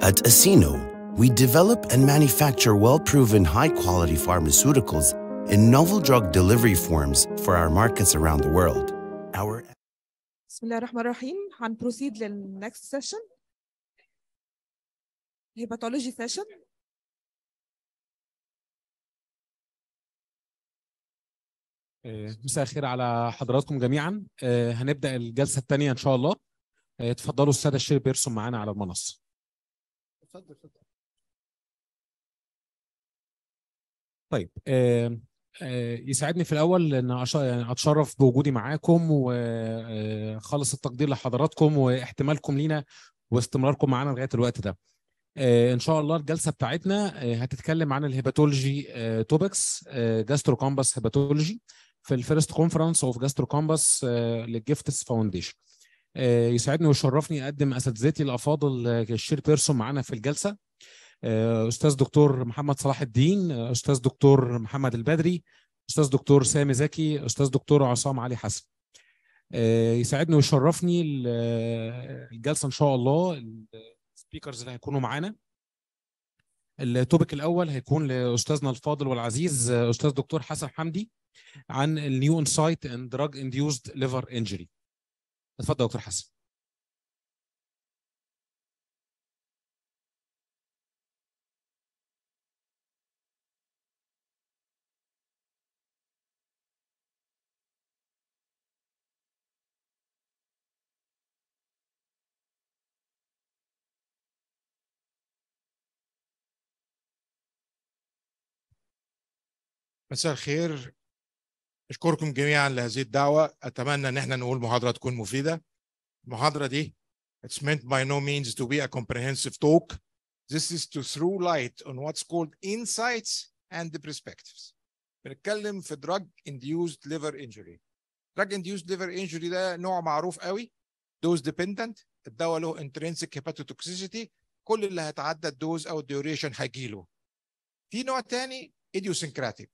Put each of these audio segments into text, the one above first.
At Asino, we develop and manufacture well-proven high-quality pharmaceuticals in novel drug delivery forms for our markets around the world. Our and proceed to the next session. Hepatology session. Eh, مساء الخير على حضراتكم جميعا eh, هنبدا الجلسه الثانيه ان شاء الله eh, اتفضلوا الساده الشير بيرسون معانا على المنصه تفضل تفضل طيب آه, آه، يسعدني في الاول ان يعني اتشرف بوجودي معاكم وخلص آه، التقدير لحضراتكم واحتمالكم لينا واستمراركم معانا لغايه الوقت ده آه، ان شاء الله الجلسه بتاعتنا هتتكلم عن الهيباتولوجي توبكس جاسترو كامبس هيباتولوجي في الفيرست كونفرنس اوف جاسترو كامبس للجيفتس فاونديشن آه، يسعدني ويشرفني اقدم اساتذتي الافاضل آه، الشير بيرسون معانا في الجلسه آه، استاذ دكتور محمد صلاح الدين استاذ دكتور محمد البدري استاذ دكتور سامي زكي استاذ دكتور عصام علي حسن يسعدني ويشرفني الجلسه ان شاء الله السبيكرز اللي هيكونوا معانا التوبيك الاول هيكون لاستاذنا الفاضل والعزيز استاذ دكتور حسن حمدي عن النيو انسايت اند دراج انديوزد ليفر انجري اتفضل دكتور حسن مساء الخير أشكركم جميعا لهذه الدعوة أتمنى أن احنا نقول محاضرة تكون مفيدة المحاضرة دي It's meant by no means to be a comprehensive talk. This is to throw light on what's called insights and the perspectives. بنتكلم في drug induced liver injury. Drug induced liver injury ده نوع معروف قوي dose dependent الدواء له intrinsic hepatotoxicity كل اللي هيتعدى الدوز او الديوريشن هيجيله. في نوع تاني idiosyncratic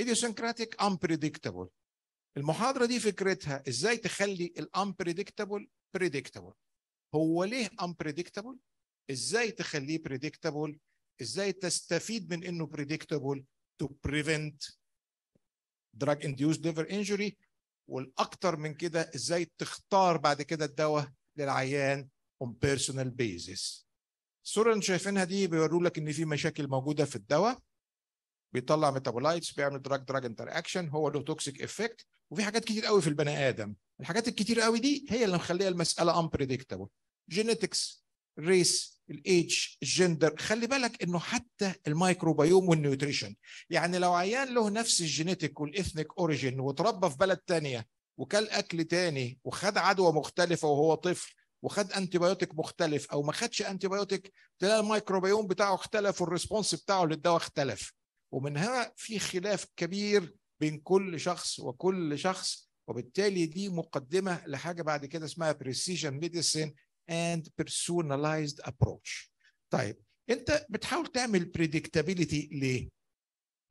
idiosyncratic unpredictable المحاضرة دي فكرتها ازاي تخلي unpredictable بريدكتابل هو ليه unpredictable ازاي تخليه predictable ازاي تستفيد من انه predictable to prevent drug induced liver injury والاكتر من كده ازاي تختار بعد كده الدواء للعيان on personal basis الصوره اللي شايفينها دي بيوروا لك ان في مشاكل موجوده في الدواء بيطلع ميتابولايتس بيعمل دراج دراج انتر اكشن هو له توكسيك افكت وفي حاجات كتير قوي في البني ادم الحاجات الكتير قوي دي هي اللي مخليه المساله امبريدكتبل جينيتكس ريس الايدج الجندر خلي بالك انه حتى الميكروبيوم والنيوتريشن يعني لو عيان له نفس الجينيتك والاثنيك اوريجين وتربى في بلد تانية وكل اكل تاني وخد عدوى مختلفه وهو طفل وخد انتي بايوتيك مختلف او ما خدش انتي بايوتيك تلاقي الميكروبيوم بتاعه اختلف والريسبونس بتاعه للدواء اختلف ومنها في خلاف كبير بين كل شخص وكل شخص وبالتالي دي مقدمة لحاجة بعد كده اسمها precision medicine and personalized approach طيب انت بتحاول تعمل predictability ليه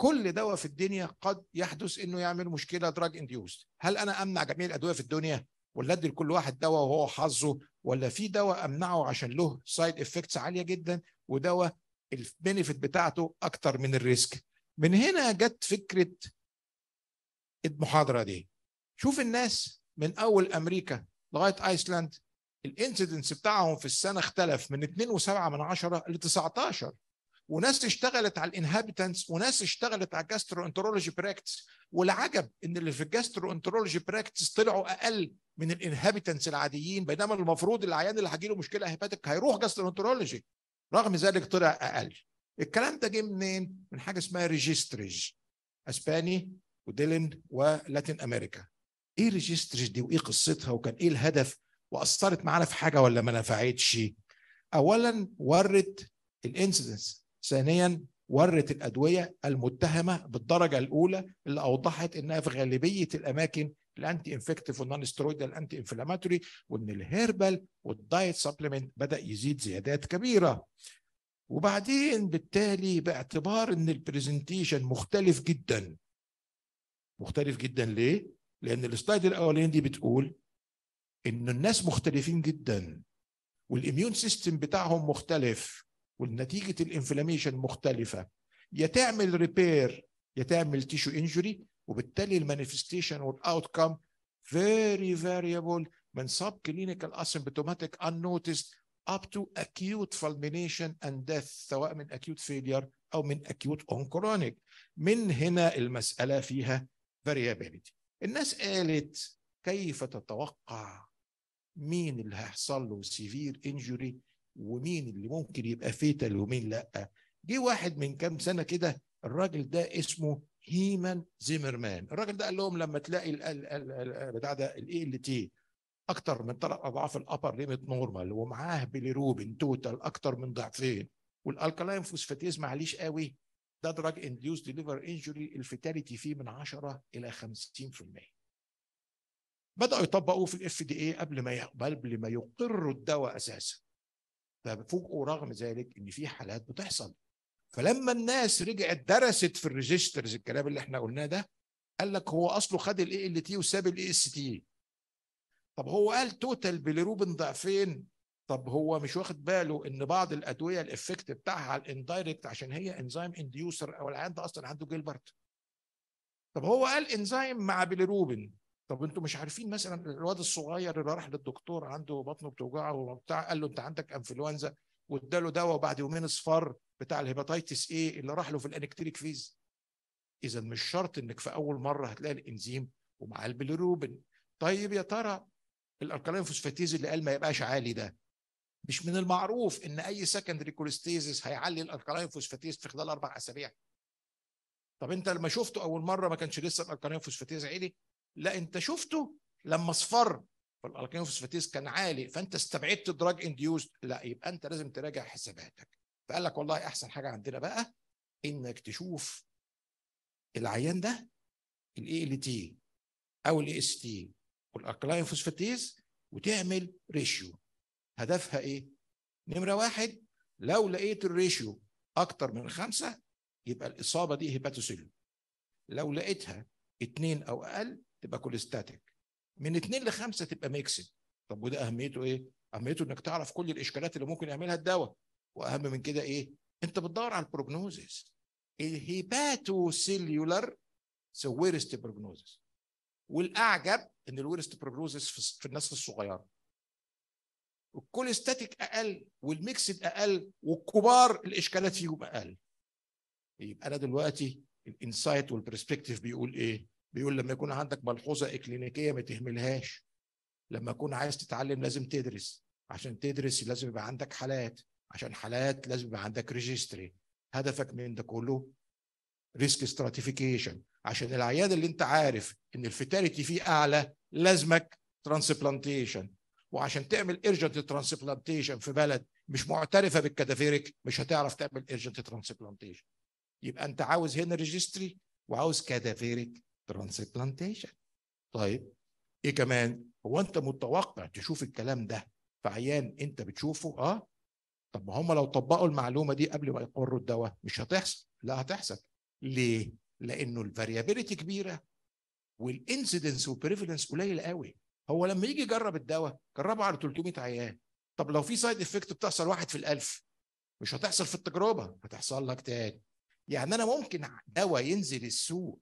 كل دواء في الدنيا قد يحدث انه يعمل مشكله دراج انديوست هل انا امنع جميع الادويه في الدنيا ولا ادي لكل واحد دواء وهو حظه ولا في دواء امنعه عشان له سايد افكتس عاليه جدا ودواء البنفيت بتاعته اكتر من الريسك من هنا جت فكره المحاضره دي شوف الناس من اول امريكا لغايه ايسلاند الانسيدنس بتاعهم في السنه اختلف من 2.7 من عشرة ل 19 وناس اشتغلت على الانهابيتنس وناس اشتغلت على الجاسترو انترولوجي براكتس والعجب ان اللي في الجاسترو انترولوجي براكتس طلعوا اقل من الانهابيتنس العاديين بينما المفروض العيان اللي هيجي له مشكله هيباتيك هيروح جاسترو انترولوجي رغم ذلك طلع اقل الكلام ده جه منين؟ من حاجه اسمها ريجستريج اسباني وديلن ولاتين امريكا. ايه ريجستريج دي وايه قصتها وكان ايه الهدف؟ واثرت معانا في حاجه ولا ما نفعتش؟ اولا ورت الانسيدنس، ثانيا ورت الادويه المتهمه بالدرجه الاولى اللي اوضحت انها في غالبيه الاماكن الانتي انفكتيف والنون سترويدال الانتي انفلاماتوري وان الهيربال والدايت سبلمنت بدا يزيد زيادات كبيره وبعدين بالتالي باعتبار ان البرزنتيشن مختلف جدا مختلف جدا ليه؟ لان السلايد الاولاني دي بتقول ان الناس مختلفين جدا والاميون سيستم بتاعهم مختلف ونتيجه الانفلاميشن مختلفه يا تعمل ريبير يا تعمل تيشو انجري وبالتالي المانيفستيشن والاوت كام فيري فاريبل من سب كلينيكال اسيمبتوماتيك انوتست up to acute fulmination and death سواء من acute failure أو من acute on chronic من هنا المسألة فيها variability الناس قالت كيف تتوقع مين اللي هيحصل له سيفير انجوري ومين اللي ممكن يبقى فيتال ومين لا جه واحد من كام سنه كده الراجل ده اسمه هيمان زيمرمان الراجل ده قال لهم لما تلاقي بتاع ده الاي ال تي اكتر من ثلاث اضعاف الابر ليميت نورمال ومعاه بيليروبين توتال اكتر من ضعفين والالكالاين فوسفاتيز معليش قوي ده دراج انديوز ليفر انجري الفيتاليتي فيه من 10 الى 50% بداوا يطبقوه في الاف دي اي قبل ما قبل ما يقروا الدواء اساسا ففوجئوا رغم ذلك ان في حالات بتحصل فلما الناس رجعت درست في الريجسترز الكلام اللي احنا قلناه ده قال لك هو اصله خد الاي ال تي وساب الاي اس تي طب هو قال توتال بيليروبين ضعفين طب هو مش واخد باله ان بعض الادويه الافكت بتاعها على الاندايركت عشان هي انزيم انديوسر او العيان ده اصلا عنده جيلبرت طب هو قال انزيم مع بيليروبين طب انتوا مش عارفين مثلا الواد الصغير اللي راح للدكتور عنده بطنه بتوجعه وبتاع قال له انت عندك انفلونزا واداله دواء وبعد يومين اصفر بتاع الهيباتيتس ايه اللي راح له في الانكتريك فيز اذا مش شرط انك في اول مره هتلاقي الانزيم ومعاه البيليروبين طيب يا ترى الالكالين فوسفاتيز اللي قال ما يبقاش عالي ده مش من المعروف ان اي سكندري كوليستيزيس هيعلي الالكالين فوسفاتيز في خلال اربع اسابيع طب انت لما شفته اول مره ما كانش لسه الالكالين فوسفاتيز عالي لا انت شفته لما اصفر فالالكالين فوسفاتيز كان عالي فانت استبعدت دراج انديوز لا يبقى انت لازم تراجع حساباتك فقال لك والله احسن حاجه عندنا بقى انك تشوف العيان ده الاي ال تي او الاي اس تي والاكلاين فوسفاتيز وتعمل ريشيو هدفها ايه؟ نمره واحد لو لقيت الريشيو اكتر من خمسه يبقى الاصابه دي هيباتوسيلو لو لقيتها اتنين او اقل تبقى كوليستاتيك من اتنين لخمسه تبقى ميكسد طب وده اهميته ايه؟ اهميته انك تعرف كل الاشكالات اللي ممكن يعملها الدواء واهم من كده ايه؟ انت بتدور على البروجنوزيس الهيباتوسيلولار سويرست بروجنوزيس والاعجب ان الورست بروجنوزس في الناس الصغيره الكوليستاتيك اقل والميكسد اقل والكبار الاشكالات فيهم اقل يبقى انا دلوقتي الانسايت والبرسبكتيف بيقول ايه بيقول لما يكون عندك ملحوظه اكلينيكيه ما تهملهاش لما يكون عايز تتعلم لازم تدرس عشان تدرس لازم يبقى عندك حالات عشان حالات لازم يبقى عندك ريجستري هدفك من ده كله ريسك ستراتيفيكيشن عشان العياد اللي انت عارف ان الفيتاليتي فيه اعلى لازمك ترانسبلانتيشن وعشان تعمل ايرجنت ترانسبلانتيشن في بلد مش معترفه بالكادافيريك مش هتعرف تعمل ايرجنت ترانسبلانتيشن يبقى انت عاوز هنا ريجستري وعاوز كادافيريك ترانسبلانتيشن طيب ايه كمان هو انت متوقع تشوف الكلام ده في عيان انت بتشوفه اه طب ما هم لو طبقوا المعلومه دي قبل ما يقروا الدواء مش هتحصل لا هتحصل ليه؟ لانه الفاريابيلتي كبيره والانسيدنس والبريفلنس قليله قوي هو لما يجي يجرب الدواء جربه على 300 عيان طب لو في سايد افكت بتحصل واحد في الألف مش هتحصل في التجربه هتحصل لك تاني يعني انا ممكن دواء ينزل السوق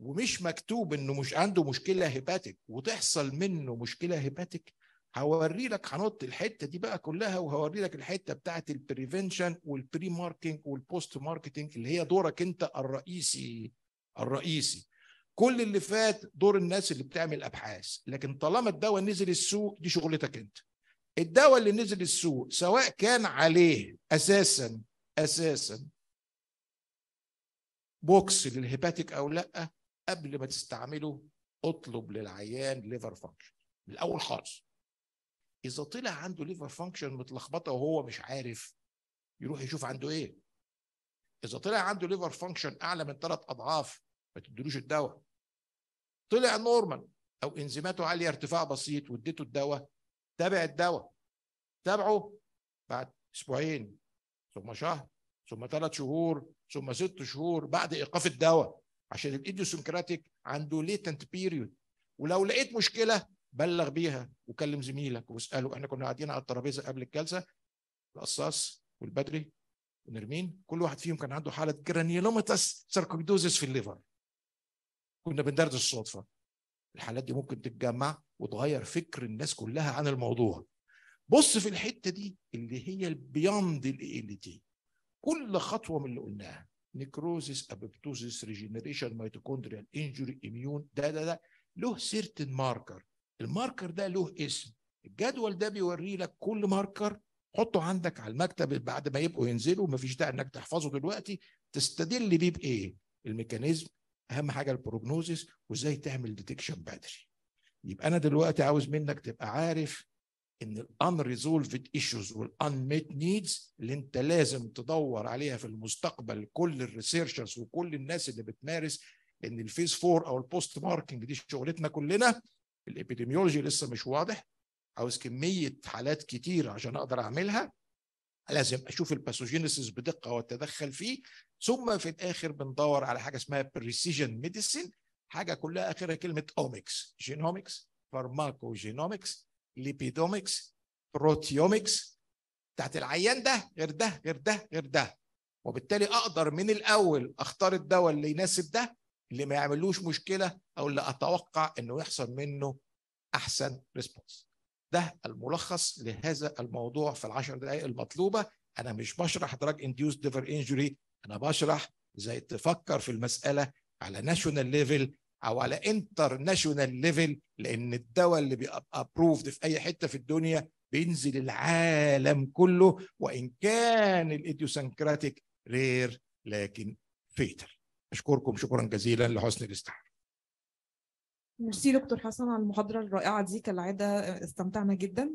ومش مكتوب انه مش عنده مشكله هيباتيك وتحصل منه مشكله هيباتيك هوري لك هنط الحته دي بقى كلها وهوري لك الحته بتاعت البريفنشن والبري ماركتنج والبوست ماركتنج اللي هي دورك انت الرئيسي الرئيسي كل اللي فات دور الناس اللي بتعمل ابحاث لكن طالما الدواء نزل السوق دي شغلتك انت الدواء اللي نزل السوق سواء كان عليه اساسا اساسا بوكس للهيباتيك او لا قبل ما تستعمله اطلب للعيان ليفر فانكشن من الاول خالص اذا طلع عنده ليفر فانكشن متلخبطه وهو مش عارف يروح يشوف عنده ايه اذا طلع عنده ليفر فانكشن اعلى من ثلاث اضعاف ما تدلوش الدواء طلع نورمال او انزيماته عاليه ارتفاع بسيط واديته الدواء تابع الدواء تابعه بعد اسبوعين ثم شهر ثم ثلاث شهور ثم ست شهور بعد ايقاف الدواء عشان الايديوسنكراتيك عنده ليتنت بيريود ولو لقيت مشكله بلغ بيها وكلم زميلك واساله احنا كنا قاعدين على الترابيزه قبل الجلسه القصاص والبدري ونرمين كل واحد فيهم كان عنده حاله جرانيولوماتاس ساركويدوزيس في الليفر كنا بندردش الصدفه الحالات دي ممكن تتجمع وتغير فكر الناس كلها عن الموضوع بص في الحته دي اللي هي البياند تي كل خطوه من اللي قلناها نيكروزيس ابيبتوزيس ريجنريشن مايتوكوندريال انجوري اميون ده ده ده له سيرتن ماركر الماركر ده له اسم الجدول ده بيوري لك كل ماركر حطه عندك على المكتب بعد ما يبقوا ينزلوا مفيش داعي انك تحفظه دلوقتي تستدل بيه بايه الميكانيزم اهم حاجه البروجنوزس وازاي تعمل ديتكشن بدري يبقى انا دلوقتي عاوز منك تبقى عارف ان الانريزولفد ايشوز والانميت نيدز اللي انت لازم تدور عليها في المستقبل كل الريسيرشرز وكل الناس اللي بتمارس ان الفيز 4 او البوست ماركنج دي شغلتنا كلنا الابيديميولوجي لسه مش واضح عاوز كميه حالات كتير عشان اقدر اعملها لازم اشوف الباثوجينيسيس بدقه واتدخل فيه ثم في الاخر بندور على حاجه اسمها بريسيجن ميديسين حاجه كلها اخرها كلمه اومكس جينومكس فارماكوجينومكس ليبيدومكس بروتيومكس بتاعت العيان ده غير ده غير ده غير ده وبالتالي اقدر من الاول اختار الدواء اللي يناسب ده اللي ما يعملوش مشكله او اللي اتوقع انه يحصل منه احسن ريسبونس ده الملخص لهذا الموضوع في العشر دقائق المطلوبه انا مش بشرح دراج انديوس ديفر انجوري انا بشرح ازاي تفكر في المساله على ناشونال ليفل او على انترناشونال ليفل لان الدواء اللي بيبقى ابروفد في اي حته في الدنيا بينزل العالم كله وان كان الايديوسنكراتيك رير لكن فيتال أشكركم شكرا جزيلا لحسن الاستماع ميرسي دكتور حسن على المحاضرة الرائعة دي كالعادة استمتعنا جدا